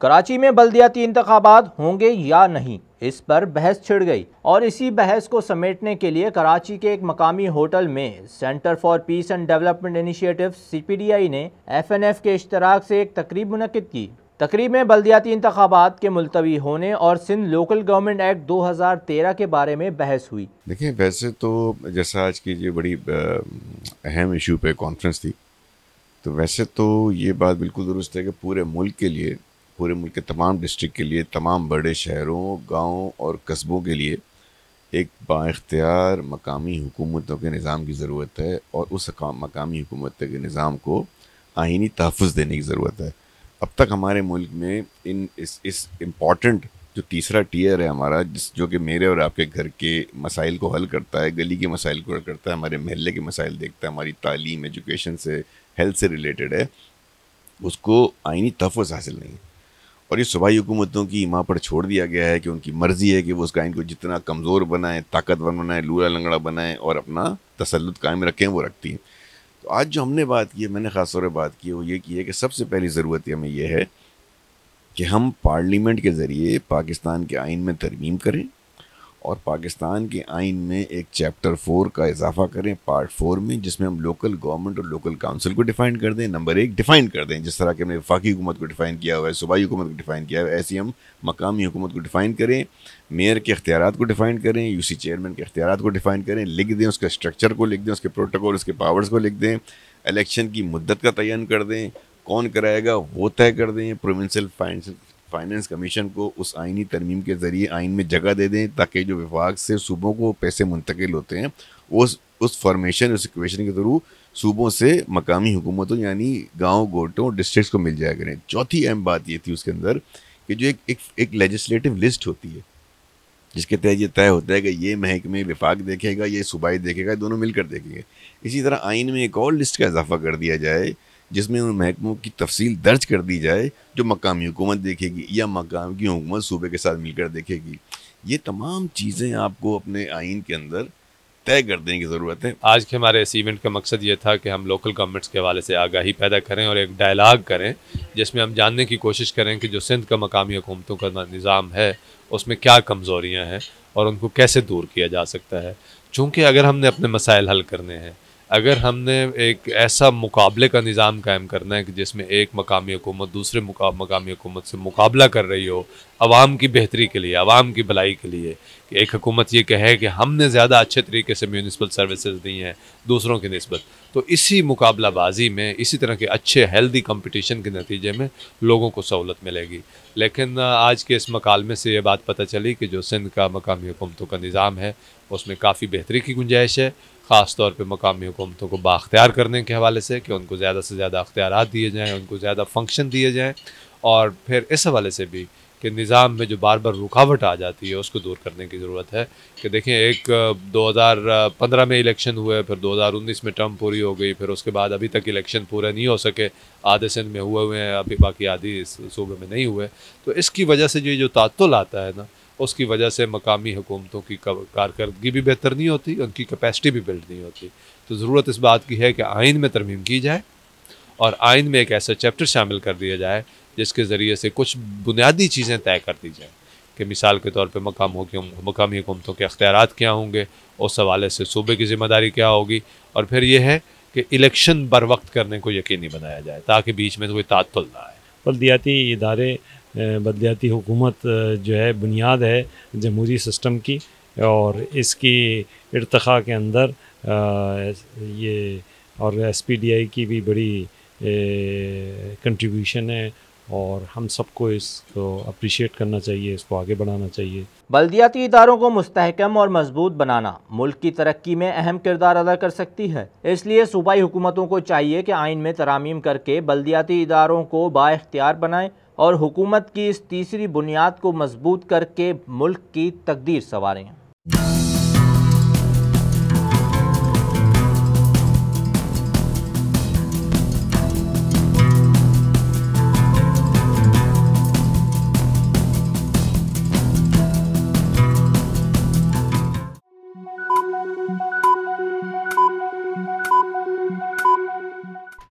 कराची में बल्दियाती इंतबात होंगे या नहीं इस पर बहस छिड़ गई और इसी बहस को समेटने के लिए कराची के एक मकामी होटल में centre for peace and development initiative CPDI ने एफएनएफ के इश्तराक से एक तकरीब मुनद की तकरीब में बल्दियाती इंतबात के मुलतवी होने और सिंध लोकल गवर्नमेंट एक्ट 2013 के बारे में बहस हुई देखिए वैसे तो जैसा आज की ये बड़ी अहम इशू पे कॉन्फ्रेंस थी तो वैसे तो ये बात बिल्कुल दुरुस्त है कि पूरे मुल्क के लिए पूरे मुल्क के तमाम डिस्ट्रिक्ट के लिए तमाम बड़े शहरों गाँव और कस्बों के लिए एक बाख्तियार मकामी हुकूमतों के निज़ाम की ज़रूरत है और उस मकामी हुकूमत के निज़ाम को आइनी तहफ़ देने की ज़रूरत है अब तक हमारे मुल्क में इन इस इस इम्पॉटेंट जो तीसरा टीयर है हमारा जिस जो कि मेरे और आपके घर के मसाइल को हल करता है गली के मसाइल को हल करता है हमारे महल्ले के मसाइल देखता है हमारी तालीम एजुकेशन से हेल्थ से रिलेटेड है उसको आइनी तहफ़ हासिल नहीं है और ये सूबाई हुकूमतों की माँ पर छोड़ दिया गया है कि उनकी मर्ज़ी है कि वो उस काइन को जितना कमज़ोर बनाएं ताकतवर बनाएं लूला लंगड़ा बनाएं और अपना तसलुत कायम रखें वो रखती हैं तो आज जो हमने बात की है मैंने ख़ास तौर पर बात की वो ये की है कि सबसे पहली ज़रूरत हमें यह है कि हम पार्लियामेंट के ज़रिए पाकिस्तान के आइन में तरमीम करें और पाकिस्तान के आइन में एक चैप्टर फोर का इजाफा करें पार्ट फोर में जिसमें हम लोकल गवर्नमेंट और लोकल काउंसिल को डिफाइन कर दें नंबर एक डिफाइन कर दें जिस तरह के हमने वफाकी हुकूमत को डिफाइन किया हुआ है सूबाई हुकूमत को डिफाइन किया हुआ है ऐसी हम मकामी हुकूमत को डिफाइन करें मेयर के अख्तियार को डिफाइन करें यू सी चेयरमैन के अख्तियार को डिफाइन करें लिख दें उसके स्ट्रक्चर को लिख दें उसके प्रोटोकॉल उसके पावर्स को लिख दें इलेक्शन की मुद्दत का तयन कर दें कौन कराएगा वो तय कर दें प्रोविंसल फाइनेंशियल फाइनेंस कमीशन को उस आइनी तरमीम के ज़रिए आइन में जगह दे दें ताकि जो विभाग से सूबों को पैसे मुंतकिल होते हैं उस उस फॉर्मेशन उस इक्वेशन के थ्रू सूबों से मकामी हुकूमतों यानी गांव गोटों डिस्ट्रिक्स को मिल जाया करें चौथी अहम बात ये थी उसके अंदर कि जो एक एक, एक लेजिस्लेटिव लिस्ट होती है जिसके तहत ये तय होता है कि ये महकमे विफाक देखेगा ये सूबाई देखेगा दोनों मिलकर देखेंगे इसी तरह आइन में एक और लिस्ट का इजाफा कर दिया जाए जिसमें उन महकमों की तफसील दर्ज कर दी जाए जो मकामी हुकूमत देखेगी या मकाम की हुकूमत सूबे के साथ मिलकर देखेगी ये तमाम चीज़ें आपको अपने आइन के अंदर तय कर देने की ज़रूरत है आज के हमारे इस इवेंट का मकसद ये था कि हम लोकल गवर्नमेंट्स के हवाले से आगाही पैदा करें और एक डायलाग करें जिसमें हम जानने की कोशिश करें कि जो सिंध का मकामी हुकूमतों का निज़ाम है उसमें क्या कमज़ोरियाँ हैं और उनको कैसे दूर किया जा सकता है चूँकि अगर हमने अपने मसाइल हल करने हैं अगर हमने एक ऐसा मुकाबले का निज़ाम कायम करना है कि जिसमें एक मकामी हुकूमत दूसरे मुका, मकामी हुकूमत से मुकाबला कर रही हो आवाम की बेहतरी के लिए आवाम की भलाई के लिए कि एक हुकूमत ये कहे कि हमने ज़्यादा अच्छे तरीके से म्यूनसिपल सर्विसेज दी हैं दूसरों की नस्बत तो इसी मुकाबलाबाजी में इसी तरह के अच्छे हेल्दी कंपटीशन के नतीजे में लोगों को सहूलत मिलेगी लेकिन आज के इस मकालमे से ये बात पता चली कि जो सिंध का मकामी हुकूमतों का निज़ाम है उसमें काफ़ी बेहतरी की गुंजाइश है ख़ास तौर पे मकामी हुकूमतों को बाख्तियार करने के हवाले से कि उनको ज़्यादा से ज़्यादा अख्तियार दिए जाएँ उनको ज़्यादा फंक्शन दिए जाएँ और फिर इस हवाले से भी कि निज़ाम में जो बार बार रुकावट आ जाती है उसको दूर करने की ज़रूरत है कि देखें एक 2015 में इलेक्शन हुए फिर 2019 में टर्म पूरी हो गई फिर उसके बाद अभी तक इलेक्शन पूरे नहीं हो सके आधे सिंध में हुए हुए हैं अभी बाकी आधी सूबे में नहीं हुए तो इसकी वजह से जो जो तातुल आता है ना उसकी वजह से मकामी हुकूमतों की कारकर्दगी भी बेहतर नहीं होती उनकी कैपेसिटी भी बिल्ड नहीं होती तो ज़रूरत इस बात की है कि आइन में तरमीम की जाए और आइन में एक ऐसा चैप्टर शामिल कर दिया जाए जिसके ज़रिए से कुछ बुनियादी चीज़ें तय कर दी जाएँ कि मिसाल के तौर पर मकाम मकामी हुकूमतों के अख्तियार क्या होंगे उस हवाले से सूबे की ज़िम्मेदारी क्या होगी और फिर यह है कि इलेक्शन बर वक्त करने को यकीनी बनाया जाए ताकि बीच में कोई तात्तुल ना आए बल्दियाती इदारे बदलियाती हुकूमत जो है बुनियाद है जमहूरी सिस्टम की और इसकी इरतखा के अंदर ये और एस पी डी आई की भी बड़ी कंट्रीब्यूशन है और हम सबको इसको अप्रिशिएट करना चाहिए इसको आगे बढ़ाना चाहिए बल्दियाती इदारों को मुस्तहकम और मजबूत बनाना मुल्क की तरक्की में अहम किरदार अदा कर सकती है इसलिए सूबाई हुकूमतों को चाहिए कि आइन में तरामीम करके बल्दियाती इदारों को बाख्तियार बनाएं और हुकूमत की इस तीसरी बुनियाद को मजबूत करके मुल्क की तकदीर संवारें